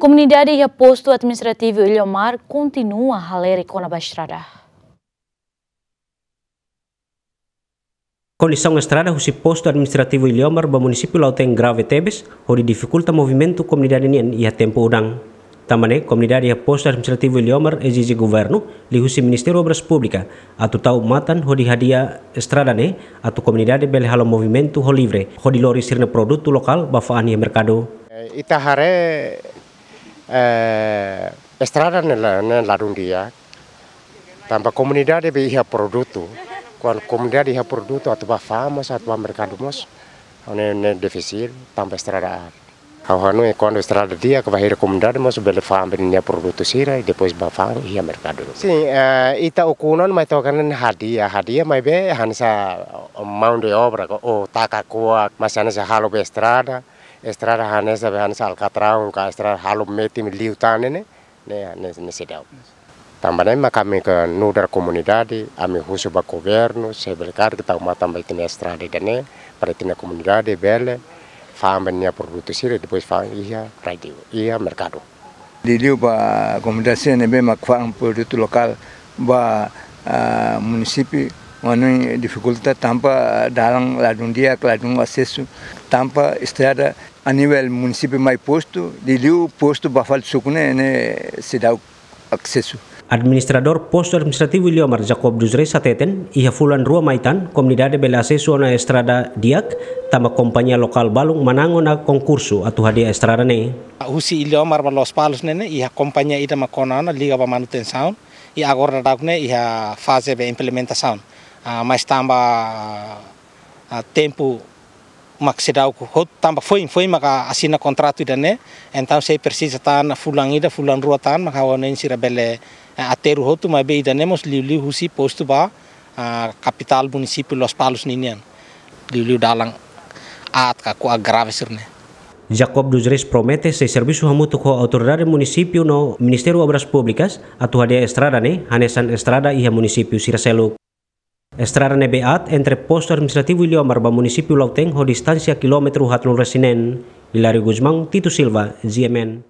Comunidade e posto administrativo Ilhomar continua a haler com a estrada. Condição estrada o posto administrativo Ilhomar do município Lauteng grave tebes, onde dificulta movimento comunidade e a tempo udang. Também, comunidade e posto administrativo Ilhomar exige governo, o Ministério Obras Públicas, atu tau matan hodi hadia estrada ne, atu comunidade bele halo movimento ho livre, hodi lori sirne produto local bafaan e mercado. Eh, Itahare eh, estrada nella, nella rundia, tanpa comunidad de iha produto, con comunidad iha produto atau famos atau mercado mos, ne ne defisir tanpa estrada. Hau hanu e kuan estrada dia ke vai ir comunidad mos bele fama iha produto sira e depois ba ia iha mercado. Si, eh, ita ukunon mai tokanen hadiah, hadiah mai be hansa mão de obra o takakua, masana sa halo estrada. استرار هانس بهان سال كتراون كا halum حالوم ميتي ne ne hanes ne sedau também e e mas kami ke nuder komunidade kami khusus ba governo, ke kita uma também tine estrada dene, pare tine komunidade bele, famenya produto sire depois fam ia radio, ia mercado. Diliu ba comunidade nebe makfam produto lokal ba uh, ah, munisipi Quando dificulta tampa eh, darang um dia um acesso tampa estrada a nível município mais posto de o posto bafal sucune ne né, se dá acesso Administrador Posto Administrativo Iliomar Jacob dos Duzre Sateten a fulan rua maitan comunidade bela acesso na estrada diak tama companhia local balung manango na concurso atu hadia estrada ne. Husi Iliomar balos palos ne ia compañía ida makonana liga ba manutenção e agora na ne a fase de implementação. Ah, mas tamba ah, ah, tempo mak sedau ku hot tamba foi foi maka asina kontratu dan ne entau sei persis ta na fulang ida fulang rua tan maka wana in sira bele ateru hotu ma be ida ne mos liuli husi postu ba kapital município Los Palos ninian liuli dalang at ka ku agrave sirne Jacob Dujres promete se servisu hamuto com a autoridade município no Ministeru Obras Públicas, atu hadia Estrada, ne, Hanesan Estrada iha Munisipil município Estrada Nebeat entre posto administrativo Ilhomar municipio Lauteng ho distansia kilometru hatlun resinen. Hilario Guzmán, Tito Silva, GMN.